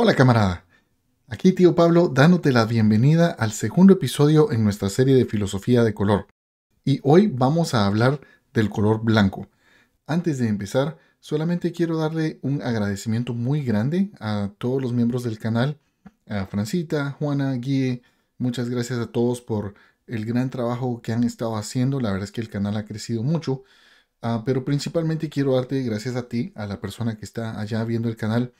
Hola camarada, aquí tío Pablo dándote la bienvenida al segundo episodio en nuestra serie de filosofía de color. Y hoy vamos a hablar del color blanco. Antes de empezar, solamente quiero darle un agradecimiento muy grande a todos los miembros del canal, a Francita, Juana, Guille, muchas gracias a todos por el gran trabajo que han estado haciendo, la verdad es que el canal ha crecido mucho, ah, pero principalmente quiero darte gracias a ti, a la persona que está allá viendo el canal,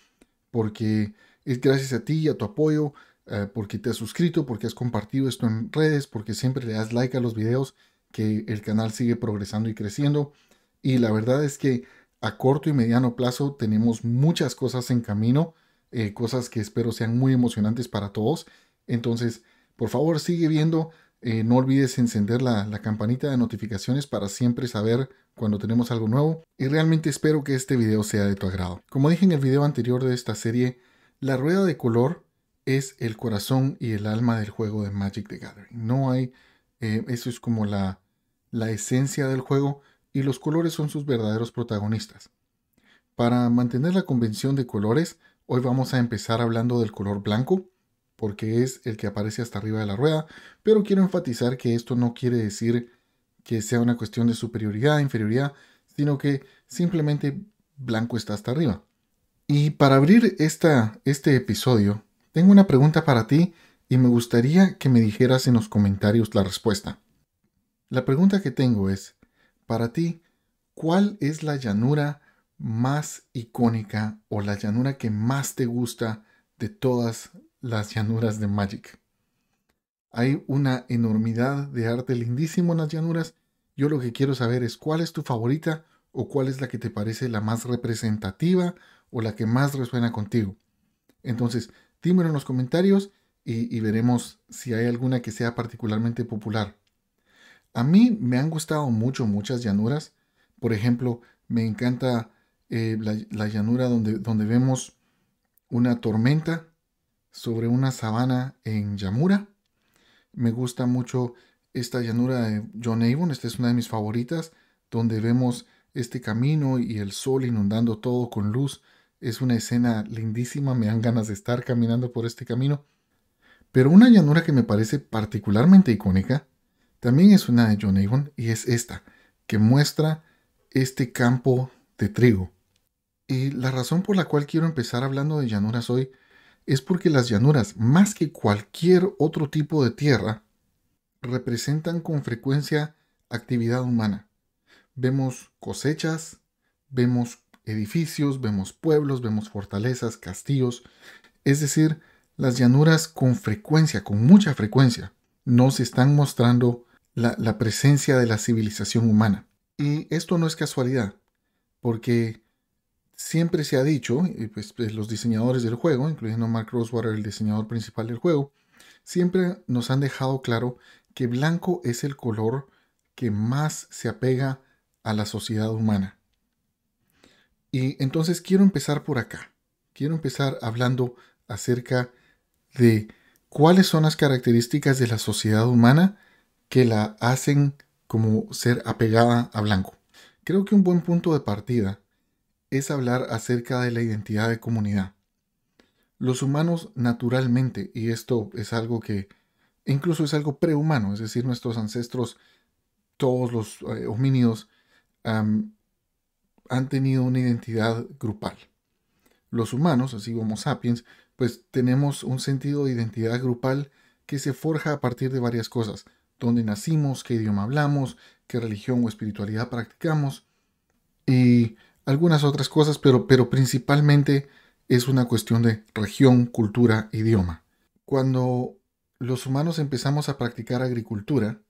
porque es gracias a ti y a tu apoyo, eh, porque te has suscrito, porque has compartido esto en redes, porque siempre le das like a los videos, que el canal sigue progresando y creciendo. Y la verdad es que a corto y mediano plazo tenemos muchas cosas en camino, eh, cosas que espero sean muy emocionantes para todos. Entonces, por favor, sigue viendo. Eh, no olvides encender la, la, campanita de notificaciones para siempre saber cuando tenemos algo nuevo. Y realmente espero que este video sea de tu agrado. Como dije en el video anterior de esta serie, la rueda de color es el corazón y el alma del juego de Magic the Gathering. No hay, eh, eso es como la, la esencia del juego y los colores son sus verdaderos protagonistas. Para mantener la convención de colores, hoy vamos a empezar hablando del color blanco, porque es el que aparece hasta arriba de la rueda, pero quiero enfatizar que esto no quiere decir que sea una cuestión de superioridad, inferioridad, sino que simplemente blanco está hasta arriba. Y para abrir este episodio, tengo una pregunta para ti y me gustaría que me dijeras en los comentarios la respuesta. La pregunta que tengo es, para ti, ¿cuál es la llanura más icónica o la llanura que más te gusta de todas las llanuras de Magic? Hay una enormidad de arte lindísimo en las llanuras. Yo lo que quiero saber es cuál es tu favorita o cuál es la que te parece la más representativa o la que más resuena contigo. Entonces, dímelo en los comentarios y, veremos si hay alguna que sea particularmente popular. A mí me han gustado mucho muchas llanuras. Por ejemplo, me encanta eh, la, llanura donde, donde vemos una tormenta sobre una sabana en Yamura. Me gusta mucho esta llanura de John Avon, esta es una de mis favoritas, donde vemos este camino y el sol inundando todo con luz es una escena lindísima, me dan ganas de estar caminando por este camino. Pero una llanura que me parece particularmente icónica también es una de John Avon y es esta, que muestra este campo de trigo. Y la razón por la cual quiero empezar hablando de llanuras hoy es porque las llanuras, más que cualquier otro tipo de tierra, representan con frecuencia actividad humana. Vemos cosechas, vemos edificios, vemos pueblos, vemos fortalezas, castillos, es decir, las llanuras con frecuencia, con mucha frecuencia, nos están mostrando la, presencia de la civilización humana. Y esto no es casualidad, porque siempre se ha dicho, pues, pues, los diseñadores del juego, incluyendo Mark Rosewater, el diseñador principal del juego, siempre nos han dejado claro que blanco es el color que más se apega a la sociedad humana. Y entonces quiero empezar por acá. Quiero empezar hablando acerca de cuáles son las características de la sociedad humana que la hacen como ser apegada a blanco. Creo que un buen punto de partida es hablar acerca de la identidad de comunidad. Los humanos naturalmente, y esto es algo que incluso es algo prehumano, es decir, nuestros ancestros, todos los eh, homínidos, han tenido una identidad grupal. Los humanos, así como sapiens, pues tenemos un sentido de identidad grupal que se forja a partir de varias cosas, dónde nacimos, qué idioma hablamos, qué religión o espiritualidad practicamos y algunas otras cosas, pero, pero principalmente es una cuestión de región, cultura, idioma. Cuando los humanos empezamos a practicar agricultura,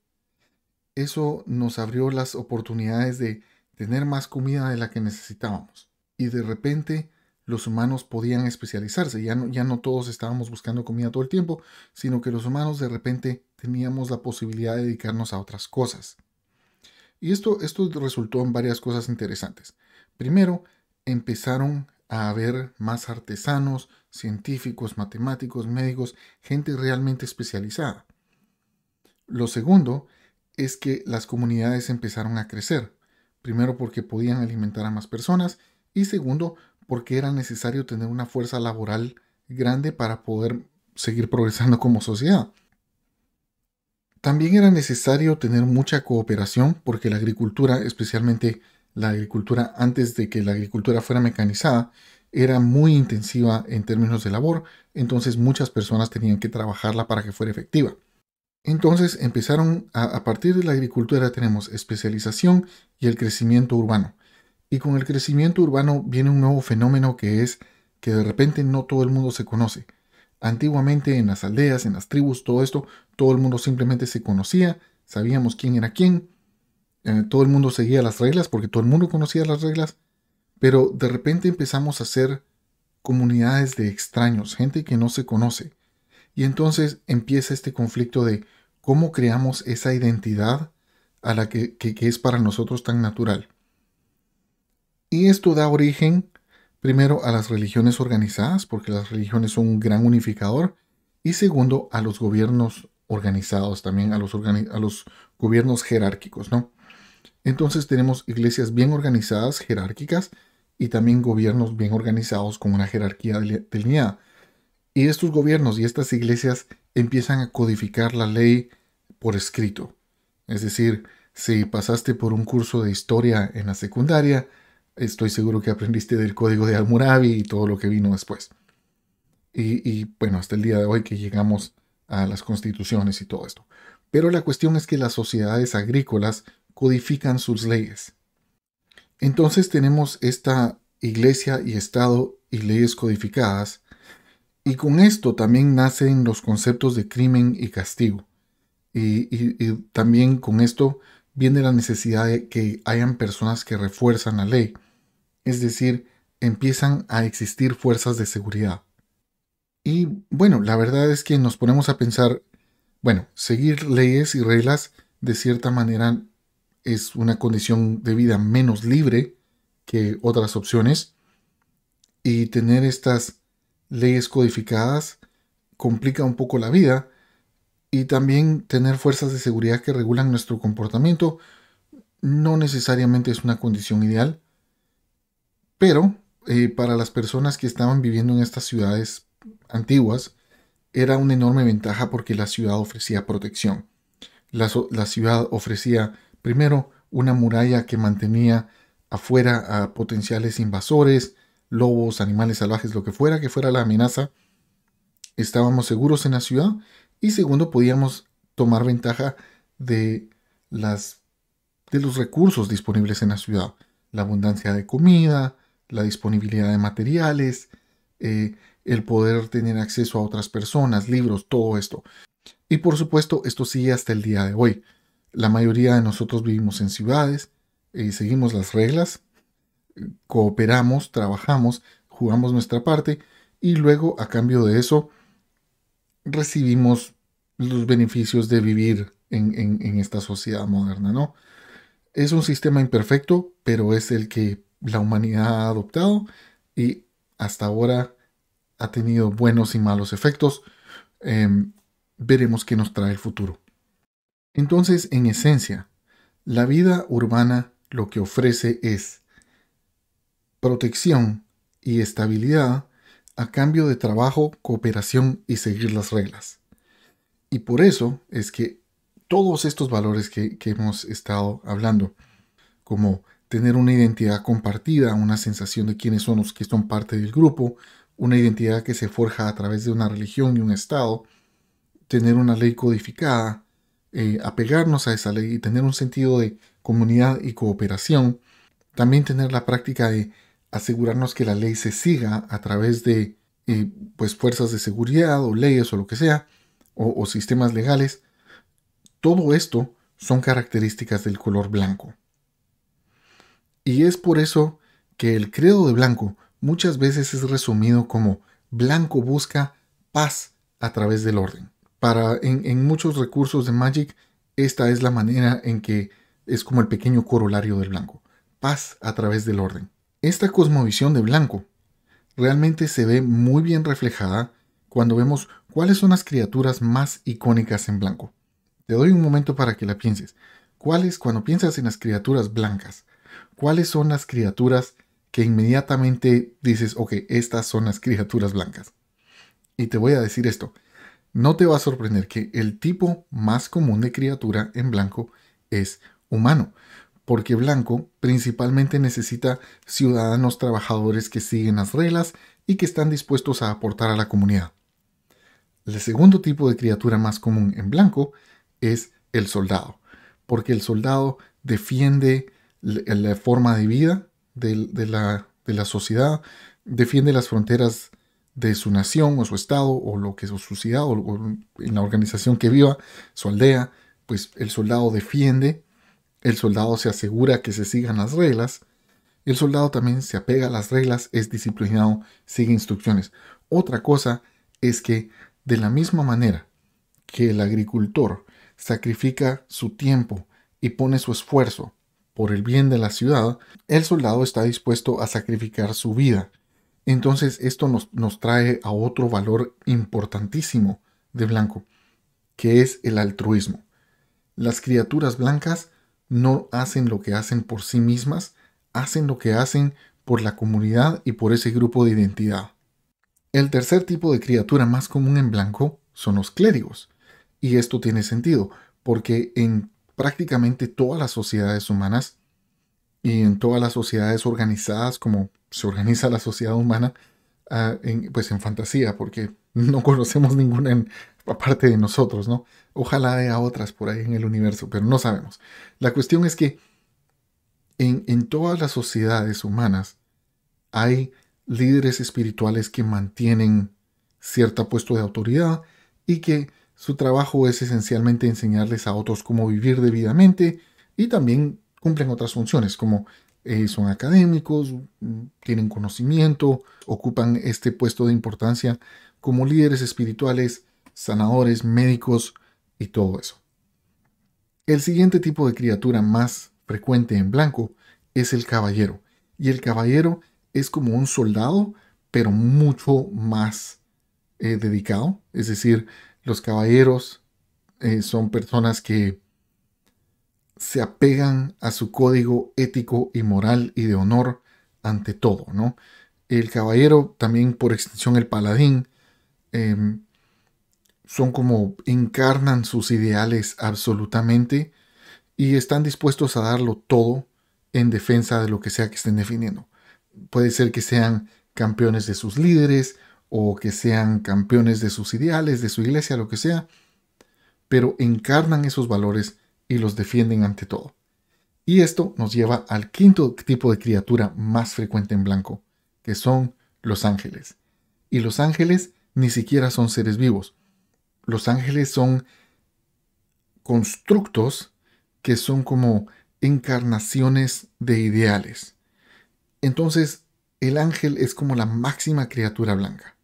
eso nos abrió las oportunidades de tener más comida de la que necesitábamos. Y de repente los humanos podían especializarse, ya no, ya no todos estábamos buscando comida todo el tiempo, sino que los humanos de repente teníamos la posibilidad de dedicarnos a otras cosas. Y esto, esto resultó en varias cosas interesantes. Primero, empezaron a haber más artesanos, científicos, matemáticos, médicos, gente realmente especializada. Lo segundo es que las comunidades empezaron a crecer. Primero porque podían alimentar a más personas y segundo porque era necesario tener una fuerza laboral grande para poder seguir progresando como sociedad. También era necesario tener mucha cooperación porque la agricultura, especialmente la agricultura antes de que la agricultura fuera mecanizada, era muy intensiva en términos de labor, entonces muchas personas tenían que trabajarla para que fuera efectiva. Entonces empezaron a, partir de la agricultura tenemos especialización y el crecimiento urbano. Y con el crecimiento urbano viene un nuevo fenómeno que es que de repente no todo el mundo se conoce. Antiguamente en las aldeas, en las tribus, todo esto, todo el mundo simplemente se conocía, sabíamos quién era quién, eh, todo el mundo seguía las reglas porque todo el mundo conocía las reglas, pero de repente empezamos a ser comunidades de extraños, gente que no se conoce. Y entonces empieza este conflicto de cómo creamos esa identidad a la que, es para nosotros tan natural. Y esto da origen primero a las religiones organizadas, porque las religiones son un gran unificador, y segundo a los gobiernos organizados también, a los, a los gobiernos jerárquicos, Entonces tenemos iglesias bien organizadas, jerárquicas, y también gobiernos bien organizados con una jerarquía delineada. Y estos gobiernos y estas iglesias empiezan a codificar la ley por escrito. Es decir, si pasaste por un curso de historia en la secundaria, estoy seguro que aprendiste del código de Almurabi y todo lo que vino después. Y, y, bueno, hasta el día de hoy que llegamos a las constituciones y todo esto. Pero la cuestión es que las sociedades agrícolas codifican sus leyes. Entonces tenemos esta iglesia y Estado y leyes codificadas y con esto también nacen los conceptos de crimen y castigo. Y, también con esto viene la necesidad de que hayan personas que refuerzan la ley. Es decir, empiezan a existir fuerzas de seguridad. Y bueno, la verdad es que nos ponemos a pensar, bueno, seguir leyes y reglas de cierta manera es una condición de vida menos libre que otras opciones. Y tener estas leyes codificadas complica un poco la vida y también tener fuerzas de seguridad que regulan nuestro comportamiento no necesariamente es una condición ideal, pero eh, para las personas que estaban viviendo en estas ciudades antiguas era una enorme ventaja porque la ciudad ofrecía protección. la ciudad ofrecía primero una muralla que mantenía afuera a potenciales invasores, lobos, animales salvajes, lo que fuera que fuera la amenaza, estábamos seguros en la ciudad y segundo podíamos tomar ventaja de las de los recursos disponibles en la ciudad, la abundancia de comida, la disponibilidad de materiales, eh, el poder tener acceso a otras personas, libros, todo esto. Y por supuesto, esto sigue hasta el día de hoy. La mayoría de nosotros vivimos en ciudades, y eh, seguimos las reglas cooperamos, trabajamos, jugamos nuestra parte y luego a cambio de eso recibimos los beneficios de vivir en, esta sociedad moderna, ¿no? Es un sistema imperfecto, pero es el que la humanidad ha adoptado y hasta ahora ha tenido buenos y malos efectos. Em, veremos qué nos trae el futuro. Entonces, en esencia, la vida urbana lo que ofrece es protección y estabilidad a cambio de trabajo, cooperación y seguir las reglas. Y por eso es que todos estos valores que, hemos estado hablando, como tener una identidad compartida, una sensación de quiénes son los que son parte del grupo, una identidad que se forja a través de una religión y un Estado, tener una ley codificada, eh, apegarnos a esa ley y tener un sentido de comunidad y cooperación, también tener la práctica de asegurarnos que la ley se siga a través de eh, pues fuerzas de seguridad o leyes o lo que sea, o, sistemas legales, todo esto son características del color blanco. Y es por eso que el credo de blanco muchas veces es resumido como blanco busca paz a través del orden. Para en, muchos recursos de Magic, esta es la manera en que es como el pequeño corolario del blanco. Paz a través del orden. Esta cosmovisión de Blanco realmente se ve muy bien reflejada cuando vemos cuáles son las criaturas más icónicas en Blanco. Te doy un momento para que la pienses. ¿Cuáles, cuando piensas en las criaturas blancas, cuáles son las criaturas que inmediatamente dices, ok, estas son las criaturas blancas? Y te voy a decir esto. No te va a sorprender que el tipo más común de criatura en blanco es humano porque Blanco principalmente necesita ciudadanos trabajadores que siguen las reglas y que están dispuestos a aportar a la comunidad. El segundo tipo de criatura más común en Blanco es el soldado, porque el soldado defiende la forma de vida de, la, sociedad, defiende las fronteras de su nación o su estado o lo que es su ciudad o, en la organización que viva, su aldea, pues el soldado defiende el soldado se asegura que se sigan las reglas, el soldado también se apega a las reglas, es disciplinado, sigue instrucciones. Otra cosa es que de la misma manera que el agricultor sacrifica su tiempo y pone su esfuerzo por el bien de la ciudad, el soldado está dispuesto a sacrificar su vida. Entonces esto nos, nos trae a otro valor importantísimo de Blanco, que es el altruismo. Las criaturas blancas no hacen lo que hacen por sí mismas, hacen lo que hacen por la comunidad y por ese grupo de identidad. El tercer tipo de criatura más común en blanco son los clérigos. Y esto tiene sentido, porque en prácticamente todas las sociedades humanas y en todas las sociedades organizadas como se organiza la sociedad humana, ah, pues en fantasía, porque no conocemos ninguna en, aparte de nosotros, ¿no? Ojalá haya otras por ahí en el universo, pero no sabemos. La cuestión es que en, todas las sociedades humanas hay líderes espirituales que mantienen cierto puesto de autoridad y que su trabajo es esencialmente enseñarles a otros cómo vivir debidamente y también cumplen otras funciones como eh, son académicos, mm, tienen conocimiento, ocupan este puesto de importancia como líderes espirituales sanadores, médicos y todo eso. El siguiente tipo de criatura más frecuente en blanco es el caballero. Y el caballero es como un soldado, pero mucho más eh, dedicado. Es decir, los caballeros eh, son personas que se apegan a su código ético y moral y de honor ante todo, ¿no? El caballero, también por extensión el paladín, em, son como encarnan sus ideales absolutamente y están dispuestos a darlo todo en defensa de lo que sea que estén definiendo. Puede ser que sean campeones de sus líderes o que sean campeones de sus ideales, de su iglesia, lo que sea, pero encarnan esos valores y los defienden ante todo. Y esto nos lleva al quinto tipo de criatura más frecuente en blanco, que son los ángeles. Y los ángeles ni siquiera son seres vivos, los ángeles son constructos que son como encarnaciones de ideales. Entonces, el ángel es como la máxima criatura blanca.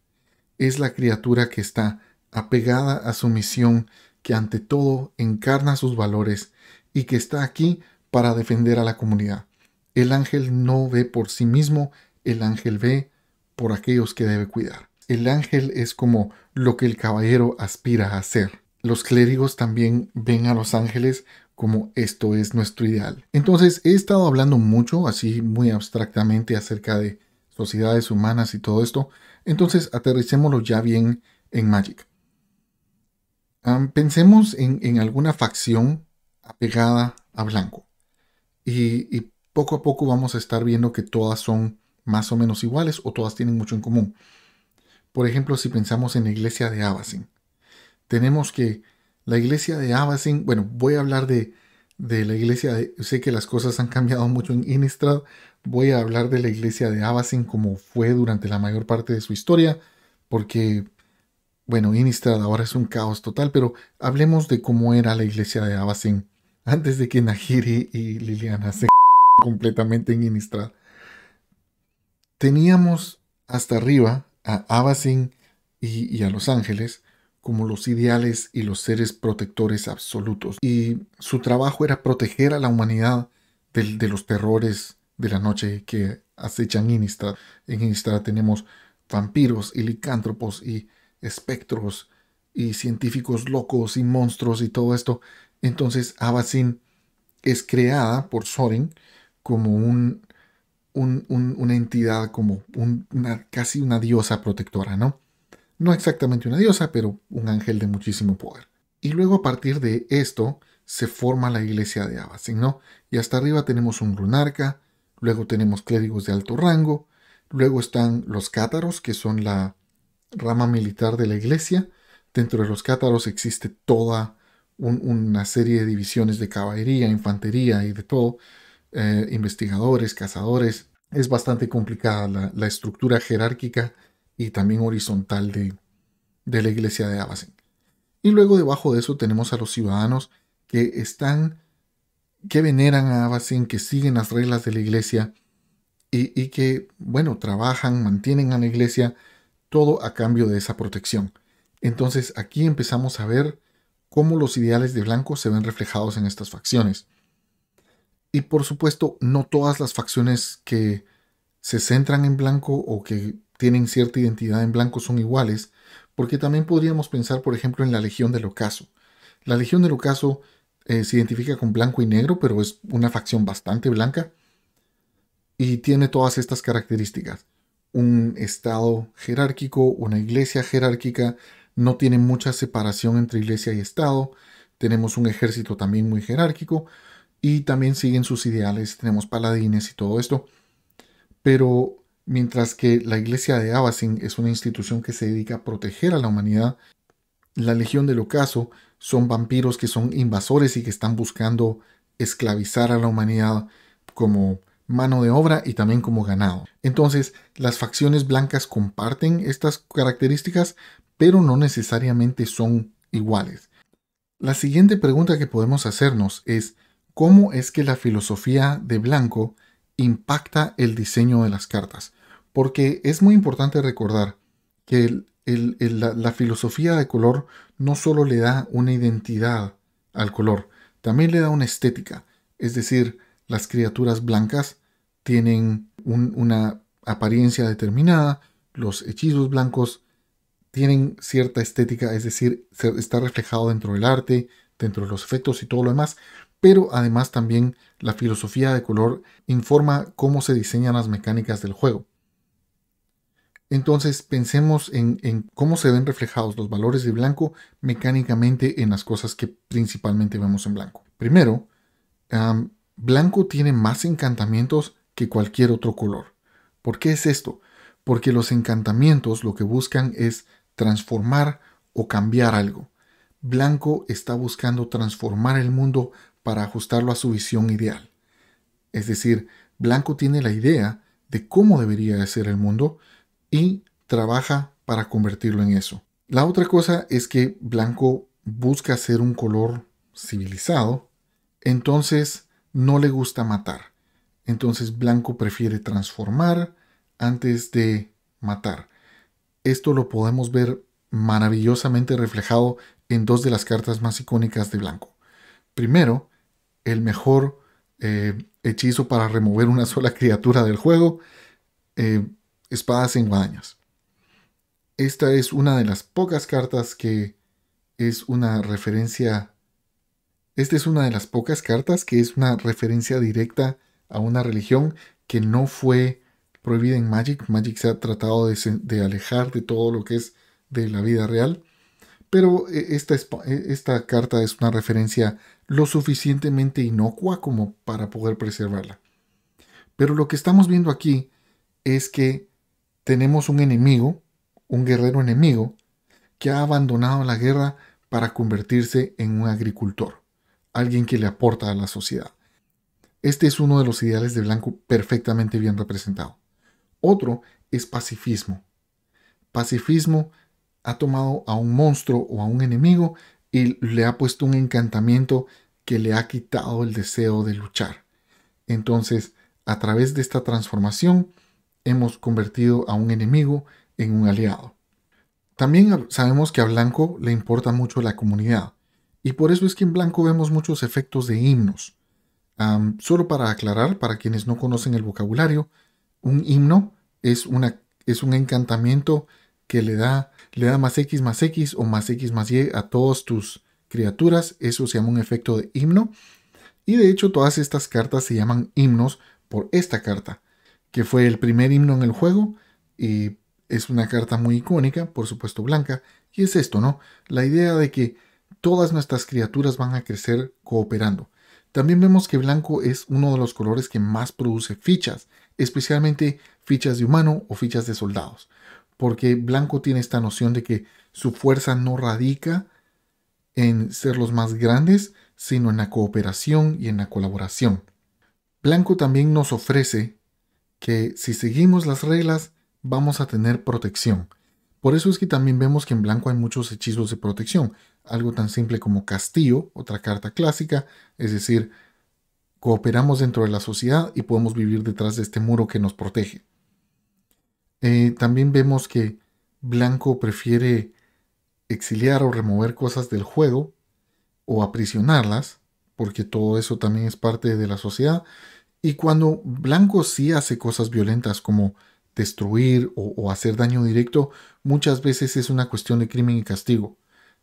Es la criatura que está apegada a su misión, que ante todo encarna sus valores y que está aquí para defender a la comunidad. El ángel no ve por sí mismo, el ángel ve por aquellos que debe cuidar. El ángel es como lo que el caballero aspira a ser. Los clérigos también ven a los ángeles como esto es nuestro ideal. Entonces he estado hablando mucho, así muy abstractamente, acerca de sociedades humanas y todo esto. Entonces aterricémoslo ya bien en Magic. pensemos en, alguna facción apegada a blanco. y poco a poco vamos a estar viendo que todas son más o menos iguales o todas tienen mucho en común. Por ejemplo, si pensamos en la iglesia de Abacin, tenemos que la iglesia de Abasin. bueno, voy a hablar de, la iglesia de, sé que las cosas han cambiado mucho en Inistrad. voy a hablar de la iglesia de Abacin como fue durante la mayor parte de su historia, porque, bueno, Inistrad ahora es un caos total, pero hablemos de cómo era la iglesia de Abacin antes de que Nahiri y Liliana se completamente en Inistrad. Teníamos hasta arriba a Abasin y, a los ángeles como los ideales y los seres protectores absolutos. Y su trabajo era proteger a la humanidad de los terrores de la noche que acechan Innistrad. En Innistrad tenemos vampiros y licántropos y espectros y científicos locos y monstruos y todo esto. Entonces Abacin es creada por Soren como un una entidad como una, casi una diosa protectora, ¿no? No exactamente una diosa, pero un ángel de muchísimo poder. Y luego a partir de esto se forma la iglesia de Abasin, ¿no? Y hasta arriba tenemos un lunarca, luego tenemos clérigos de alto rango, luego están los cátaros, que son la rama militar de la iglesia. Dentro de los cátaros existe toda una serie de divisiones de caballería, infantería y de todo, eh, investigadores, cazadores. Es bastante complicada la, estructura jerárquica y también horizontal de, la iglesia de Abacen. Y luego debajo de eso tenemos a los ciudadanos que están, que veneran a Abacen, que siguen las reglas de la iglesia y, y que, bueno, trabajan, mantienen a la iglesia, todo a cambio de esa protección. Entonces aquí empezamos a ver cómo los ideales de blanco se ven reflejados en estas facciones. Y por supuesto, no todas las facciones que se centran en blanco o que tienen cierta identidad en blanco son iguales, porque también podríamos pensar, por ejemplo, en la Legión del Ocaso. La Legión del Ocaso eh, se identifica con blanco y negro, pero es una facción bastante blanca y tiene todas estas características. Un estado jerárquico, una iglesia jerárquica, no tiene mucha separación entre iglesia y estado, tenemos un ejército también muy jerárquico, y también siguen sus ideales, tenemos paladines y todo esto. Pero mientras que la iglesia de Abbasin es una institución que se dedica a proteger a la humanidad, la Legión del Ocaso son vampiros que son invasores y que están buscando esclavizar a la humanidad como mano de obra y también como ganado. Entonces, las facciones blancas comparten estas características, pero no necesariamente son iguales. La siguiente pregunta que podemos hacernos es, cómo es que la filosofía de Blanco impacta el diseño de las cartas. Porque es muy importante recordar que la, filosofía de color no solo le da una identidad al color, también le da una estética. Es decir, las criaturas blancas tienen una apariencia determinada, los hechizos blancos tienen cierta estética, es decir, está reflejado dentro del arte, dentro de los efectos y todo lo demás, pero además también la filosofía de color informa cómo se diseñan las mecánicas del juego. Entonces pensemos en, cómo se ven reflejados los valores de blanco mecánicamente en las cosas que principalmente vemos en blanco. Primero, blanco tiene más encantamientos que cualquier otro color. ¿Por qué es esto? Porque los encantamientos lo que buscan es transformar o cambiar algo. Blanco está buscando transformar el mundo para ajustarlo a su visión ideal. Es decir, Blanco tiene la idea de cómo debería ser el mundo y trabaja para convertirlo en eso. La otra cosa es que Blanco busca ser un color civilizado, entonces no le gusta matar. Entonces Blanco prefiere transformar antes de matar. Esto lo podemos ver maravillosamente reflejado en dos de las cartas más icónicas de Blanco. Primero, el mejor eh, hechizo para remover una sola criatura del juego, eh, espadas en guadañas. Esta es una de las pocas cartas que es una referencia. Esta es una de las pocas cartas que es una referencia directa a una religión que no fue prohibida en Magic. Magic se ha tratado de alejar de todo lo que es de la vida real pero eh, esta, eh, esta carta es una referencia lo suficientemente inocua como para poder preservarla. Pero lo que estamos viendo aquí es que tenemos un enemigo, un guerrero enemigo, que ha abandonado la guerra para convertirse en un agricultor, alguien que le aporta a la sociedad. Este es uno de los ideales de Blanco perfectamente bien representado. Otro es pacifismo. Pacifismo ha tomado a un monstruo o a un enemigo y le ha puesto un encantamiento que le ha quitado el deseo de luchar. Entonces, a través de esta transformación, hemos convertido a un enemigo en un aliado. También sabemos que a Blanco le importa mucho la comunidad, y por eso es que en Blanco vemos muchos efectos de himnos. solo para aclarar, para quienes no conocen el vocabulario, un himno es, una, es un encantamiento que le da le da más X más X o más X más Y a todas tus criaturas. Eso se llama un efecto de himno. Y de hecho todas estas cartas se llaman himnos por esta carta, que fue el primer himno en el juego y es una carta muy icónica, por supuesto blanca, y es esto, ¿no? La idea de que todas nuestras criaturas van a crecer cooperando. También vemos que blanco es uno de los colores que más produce fichas, especialmente fichas de humano o fichas de soldados porque Blanco tiene esta noción de que su fuerza no radica en ser los más grandes, sino en la cooperación y en la colaboración. Blanco también nos ofrece que si seguimos las reglas vamos a tener protección. Por eso es que también vemos que en blanco hay muchos hechizos de protección, algo tan simple como castillo, otra carta clásica, es decir, cooperamos dentro de la sociedad y podemos vivir detrás de este muro que nos protege. Eh, también vemos que Blanco prefiere exiliar o remover cosas del juego o aprisionarlas, porque todo eso también es parte de la sociedad. Y cuando Blanco sí hace cosas violentas como destruir o, o, hacer daño directo, muchas veces es una cuestión de crimen y castigo.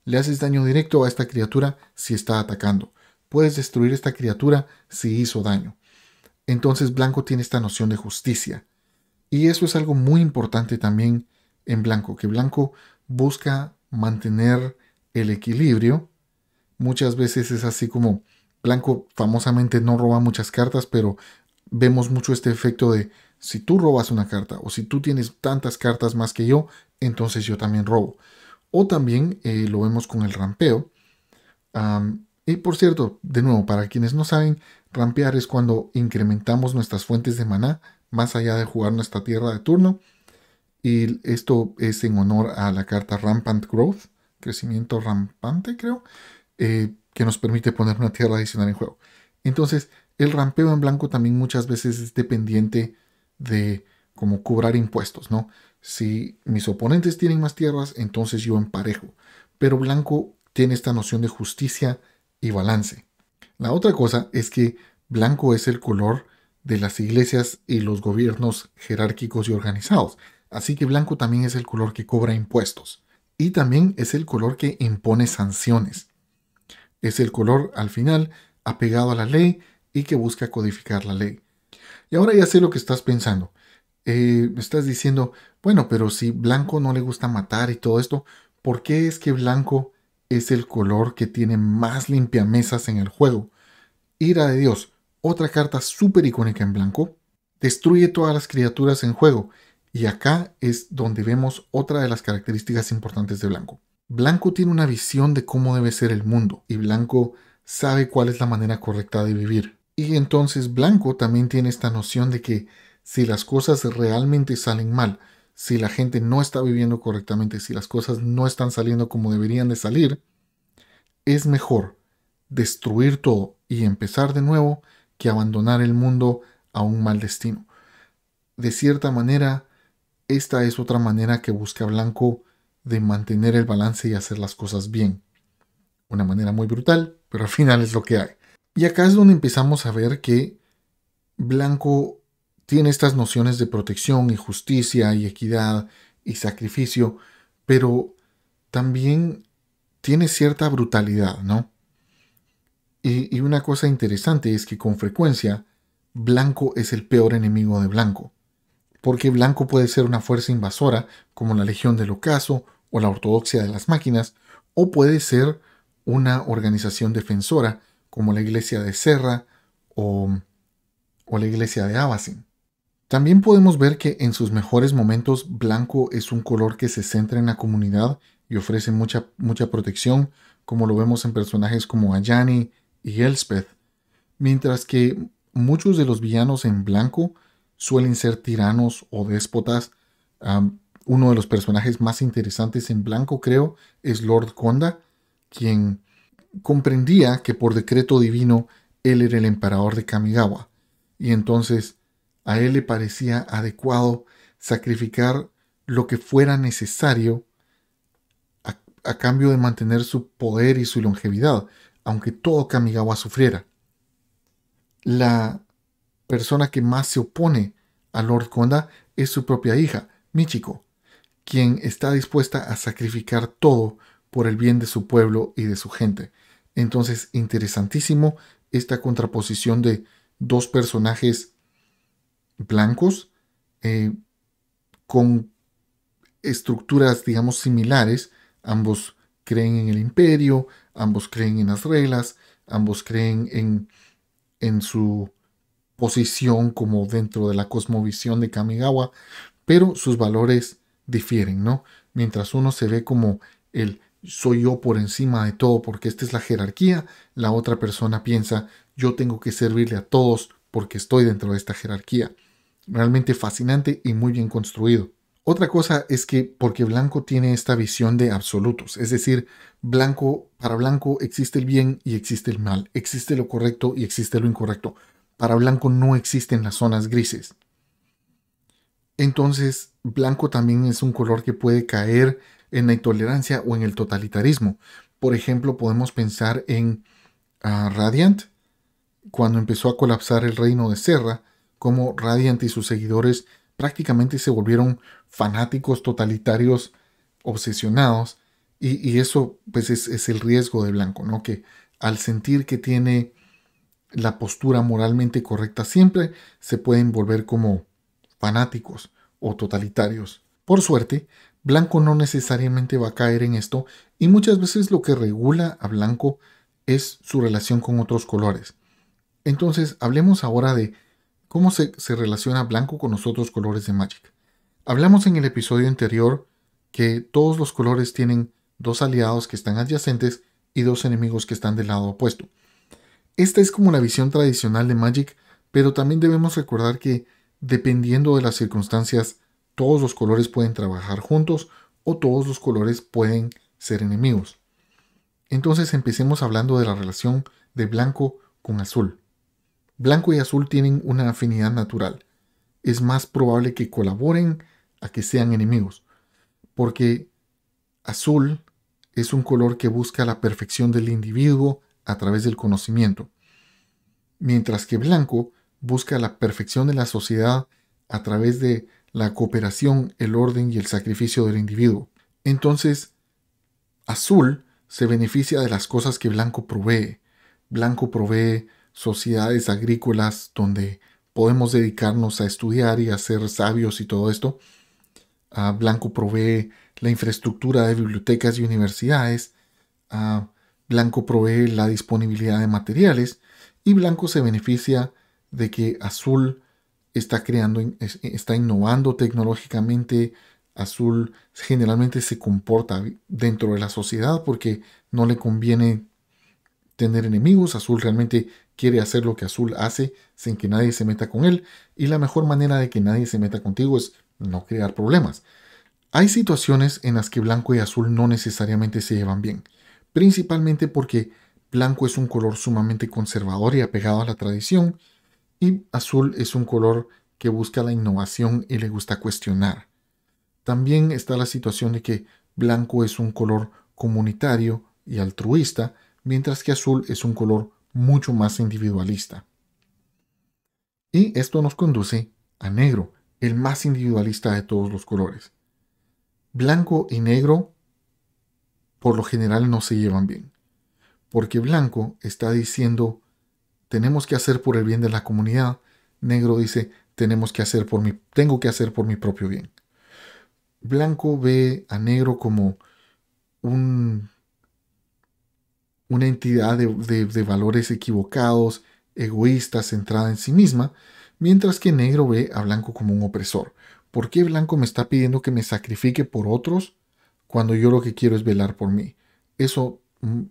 Le haces daño directo a esta criatura si está atacando. Puedes destruir esta criatura si hizo daño. Entonces Blanco tiene esta noción de justicia. Y eso es algo muy importante también en Blanco, que Blanco busca mantener el equilibrio. Muchas veces es así como Blanco famosamente no roba muchas cartas, pero vemos mucho este efecto de si tú robas una carta o si tú tienes tantas cartas más que yo, entonces yo también robo. O también eh, lo vemos con el rampeo. y por cierto, de nuevo, para quienes no saben, rampear es cuando incrementamos nuestras fuentes de maná más allá de jugar nuestra tierra de turno. Y esto es en honor a la carta Rampant Growth, crecimiento rampante creo, eh, que nos permite poner una tierra adicional en juego. Entonces, el rampeo en blanco también muchas veces es dependiente de como cobrar impuestos, ¿no? Si mis oponentes tienen más tierras, entonces yo emparejo. Pero blanco tiene esta noción de justicia y balance. La otra cosa es que blanco es el color de las iglesias y los gobiernos jerárquicos y organizados. Así que blanco también es el color que cobra impuestos y también es el color que impone sanciones. Es el color, al final, apegado a la ley y que busca codificar la ley. Y ahora ya sé lo que estás pensando. Eh, estás diciendo, bueno, pero si blanco no le gusta matar y todo esto, ¿por qué es que blanco es el color que tiene más limpiamesas en el juego? Ira de Dios otra carta súper icónica en blanco, destruye todas las criaturas en juego, y acá es donde vemos otra de las características importantes de Blanco. Blanco tiene una visión de cómo debe ser el mundo, y Blanco sabe cuál es la manera correcta de vivir. Y entonces Blanco también tiene esta noción de que si las cosas realmente salen mal, si la gente no está viviendo correctamente, si las cosas no están saliendo como deberían de salir, es mejor destruir todo y empezar de nuevo que abandonar el mundo a un mal destino. De cierta manera, esta es otra manera que busca Blanco de mantener el balance y hacer las cosas bien. Una manera muy brutal, pero al final es lo que hay. Y acá es donde empezamos a ver que Blanco tiene estas nociones de protección y justicia y equidad y sacrificio, pero también tiene cierta brutalidad, ¿no? Y, una cosa interesante es que con frecuencia blanco es el peor enemigo de blanco, porque blanco puede ser una fuerza invasora como la Legión del Ocaso o la Ortodoxia de las Máquinas, o puede ser una organización defensora como la Iglesia de Serra o, la Iglesia de abasin También podemos ver que en sus mejores momentos blanco es un color que se centra en la comunidad y ofrece mucha, mucha protección, como lo vemos en personajes como Ayani, y Elspeth, mientras que muchos de los villanos en blanco suelen ser tiranos o déspotas. uno de los personajes más interesantes en blanco, creo, es Lord Conda, quien comprendía que por decreto divino él era el emperador de Kamigawa, y entonces a él le parecía adecuado sacrificar lo que fuera necesario a cambio de mantener su poder y su longevidad aunque todo Kamigawa sufriera. La persona que más se opone a Lord Konda es su propia hija, Michiko, quien está dispuesta a sacrificar todo por el bien de su pueblo y de su gente. Entonces, interesantísimo esta contraposición de dos personajes blancos eh, con estructuras, digamos, similares. Ambos creen en el imperio, ambos creen en las reglas, ambos creen en, en su posición como dentro de la cosmovisión de Kamigawa, pero sus valores difieren, ¿no? Mientras uno se ve como el soy yo por encima de todo porque esta es la jerarquía, la otra persona piensa yo tengo que servirle a todos porque estoy dentro de esta jerarquía. Realmente fascinante y muy bien construido. Otra cosa es que porque Blanco tiene esta visión de absolutos, es decir, Blanco para Blanco existe el bien y existe el mal, existe lo correcto y existe lo incorrecto. Para Blanco no existen las zonas grises. Entonces, Blanco también es un color que puede caer en la intolerancia o en el totalitarismo. Por ejemplo, podemos pensar en ah, Radiant, cuando empezó a colapsar el reino de Serra, como Radiant y sus seguidores prácticamente se volvieron fanáticos totalitarios obsesionados y, eso pues es, es, el riesgo de Blanco, ¿no? Que al sentir que tiene la postura moralmente correcta siempre se pueden volver como fanáticos o totalitarios. Por suerte, Blanco no necesariamente va a caer en esto y muchas veces lo que regula a Blanco es su relación con otros colores. Entonces, hablemos ahora de cómo se, relaciona blanco con los otros colores de Magic. Hablamos en el episodio anterior que todos los colores tienen dos aliados que están adyacentes y dos enemigos que están del lado opuesto. Esta es como la visión tradicional de Magic, pero también debemos recordar que, dependiendo de las circunstancias, todos los colores pueden trabajar juntos o todos los colores pueden ser enemigos. Entonces empecemos hablando de la relación de blanco con azul. Blanco y azul tienen una afinidad natural. Es más probable que colaboren a que sean enemigos, porque azul es un color que busca la perfección del individuo a través del conocimiento, mientras que blanco busca la perfección de la sociedad a través de la cooperación, el orden y el sacrificio del individuo. Entonces, azul se beneficia de las cosas que blanco provee. Blanco provee sociedades agrícolas donde podemos dedicarnos a estudiar y a ser sabios y todo esto. Ah, Blanco provee la infraestructura de bibliotecas y universidades. Ah, Blanco provee la disponibilidad de materiales. Y Blanco se beneficia de que Azul está creando, está innovando tecnológicamente. Azul generalmente se comporta dentro de la sociedad porque no le conviene tener enemigos. Azul realmente quiere hacer lo que Azul hace sin que nadie se meta con él y la mejor manera de que nadie se meta contigo es no crear problemas. Hay situaciones en las que blanco y azul no necesariamente se llevan bien, principalmente porque blanco es un color sumamente conservador y apegado a la tradición y azul es un color que busca la innovación y le gusta cuestionar. También está la situación de que blanco es un color comunitario y altruista, mientras que azul es un color mucho más individualista. Y esto nos conduce a negro, el más individualista de todos los colores. Blanco y negro por lo general no se llevan bien, porque blanco está diciendo tenemos que hacer por el bien de la comunidad, negro dice tenemos que hacer por mi tengo que hacer por mi propio bien. Blanco ve a negro como un una entidad de, valores equivocados, egoísta, centrada en sí misma, mientras que negro ve a blanco como un opresor. ¿Por qué blanco me está pidiendo que me sacrifique por otros cuando yo lo que quiero es velar por mí? Eso mm,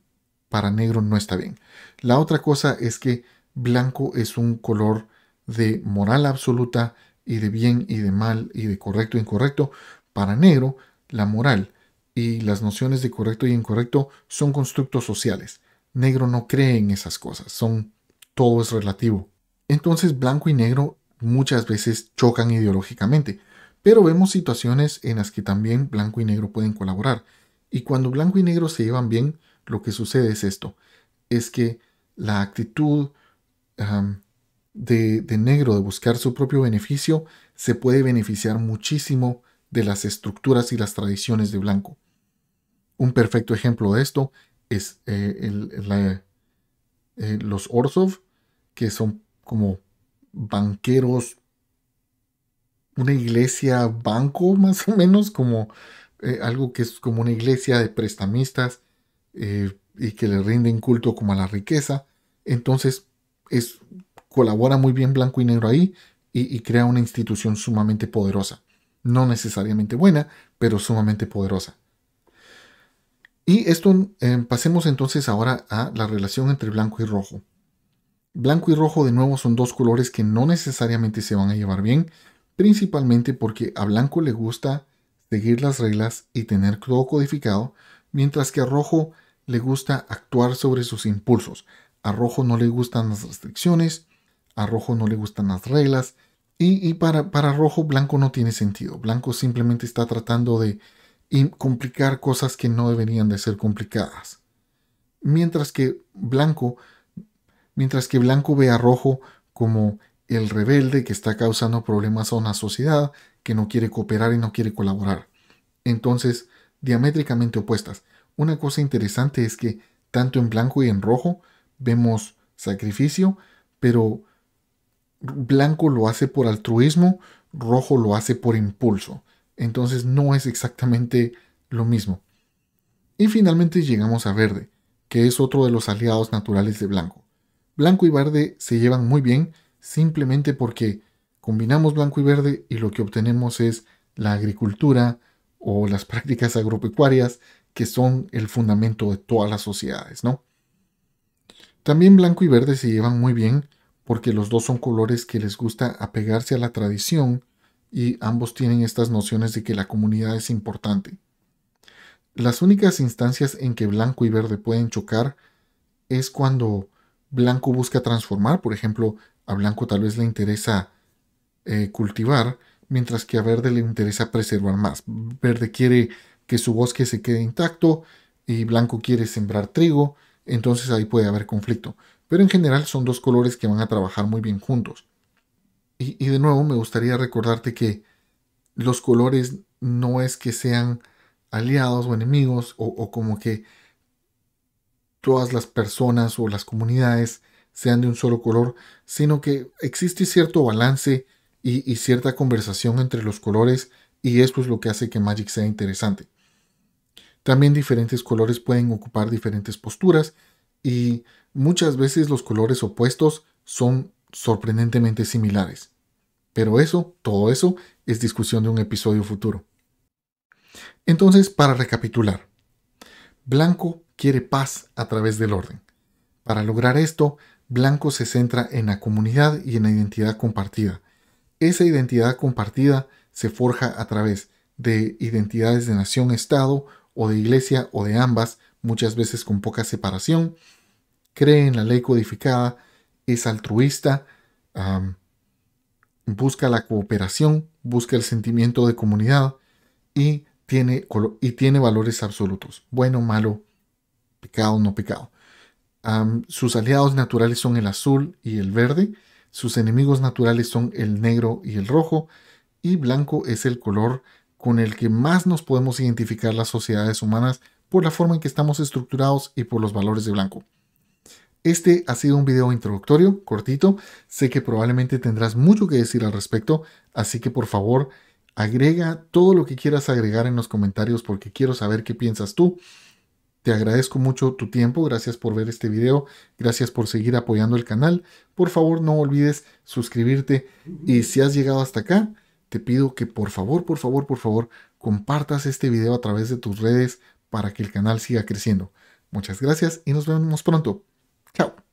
para negro no está bien. La otra cosa es que blanco es un color de moral absoluta y de bien y de mal y de correcto e incorrecto. Para negro, la moral y las nociones de correcto y incorrecto son constructos sociales. Negro no cree en esas cosas, son todo es relativo. Entonces blanco y negro muchas veces chocan ideológicamente, pero vemos situaciones en las que también blanco y negro pueden colaborar. Y cuando blanco y negro se llevan bien, lo que sucede es esto, es que la actitud de negro de buscar su propio beneficio se puede beneficiar muchísimo de las estructuras y las tradiciones de blanco. Un perfecto ejemplo de esto es eh, eh, los Orsov, que son como banqueros, una iglesia banco más o menos, como eh, algo que es como una iglesia de prestamistas y que le rinden culto como a la riqueza. Entonces, es, colabora muy bien blanco y negro ahí y crea una institución sumamente poderosa no necesariamente buena, pero sumamente poderosa. Y esto, em, pasemos entonces ahora a la relación entre blanco y rojo. Blanco y rojo de nuevo son dos colores que no necesariamente se van a llevar bien, principalmente porque a blanco le gusta seguir las reglas y tener todo codificado, mientras que a rojo le gusta actuar sobre sus impulsos. A rojo no le gustan las restricciones, a rojo no le gustan las reglas, y, para, para, rojo, blanco no tiene sentido. Blanco simplemente está tratando de complicar cosas que no deberían de ser complicadas. Mientras que blanco, mientras que blanco ve a rojo como el rebelde que está causando problemas a una sociedad que no quiere cooperar y no quiere colaborar. Entonces, diamétricamente opuestas. Una cosa interesante es que tanto en blanco y en rojo vemos sacrificio, pero blanco lo hace por altruismo, rojo lo hace por impulso. Entonces no es exactamente lo mismo. Y finalmente llegamos a verde, que es otro de los aliados naturales de blanco. Blanco y verde se llevan muy bien simplemente porque combinamos blanco y verde y lo que obtenemos es la agricultura o las prácticas agropecuarias que son el fundamento de todas las sociedades, ¿no? También blanco y verde se llevan muy bien porque los dos son colores que les gusta apegarse a la tradición y ambos tienen estas nociones de que la comunidad es importante. Las únicas instancias en que blanco y verde pueden chocar es cuando blanco busca transformar, por ejemplo, a blanco tal vez le interesa eh, cultivar, mientras que a verde le interesa preservar más. Verde quiere que su bosque se quede intacto y blanco quiere sembrar trigo, entonces ahí puede haber conflicto pero en general son dos colores que van a trabajar muy bien juntos. Y, de nuevo me gustaría recordarte que los colores no es que sean aliados o enemigos o, como que todas las personas o las comunidades sean de un solo color, sino que existe cierto balance y, y, cierta conversación entre los colores y esto es lo que hace que Magic sea interesante. También diferentes colores pueden ocupar diferentes posturas y Muchas veces los colores opuestos son sorprendentemente similares. Pero eso, todo eso, es discusión de un episodio futuro. Entonces, para recapitular, Blanco quiere paz a través del orden. Para lograr esto, Blanco se centra en la comunidad y en la identidad compartida. Esa identidad compartida se forja a través de identidades de nación-estado o de iglesia o de ambas, muchas veces con poca separación, cree en la ley codificada, es altruista, busca la cooperación, busca el sentimiento de comunidad y tiene, y tiene valores absolutos, bueno, malo, pecado, no pecado. sus aliados naturales son el azul y el verde, sus enemigos naturales son el negro y el rojo, y blanco es el color con el que más nos podemos identificar las sociedades humanas por la forma en que estamos estructurados y por los valores de blanco. Este ha sido un video introductorio, cortito. Sé que probablemente tendrás mucho que decir al respecto, así que por favor agrega todo lo que quieras agregar en los comentarios porque quiero saber qué piensas tú. Te agradezco mucho tu tiempo, gracias por ver este video, gracias por seguir apoyando el canal. Por favor no olvides suscribirte y si has llegado hasta acá, te pido que por favor, por favor, por favor, compartas este video a través de tus redes para que el canal siga creciendo. Muchas gracias y nos vemos pronto. Ciao